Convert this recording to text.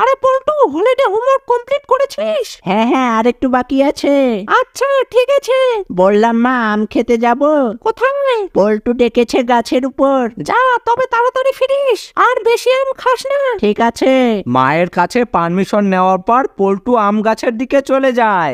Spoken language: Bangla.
আরে পল্টু হলিডে হোমওয়ার্ক কমপ্লিট করেছিস হ্যাঁ হ্যাঁ আর একটু বাকি আছে আচ্ছা ঠিক আছে বললাম মা আম খেতে যাব কোথায় পল্টু ডেকেছে গাছের উপর যা তবে তাড়াতাড়ি ফিরিস আর বেশি আম খাস না ঠিক আছে মায়ের কাছে পারমিশন নেওয়ার পর পল্টু আম গাছের দিকে চলে যায়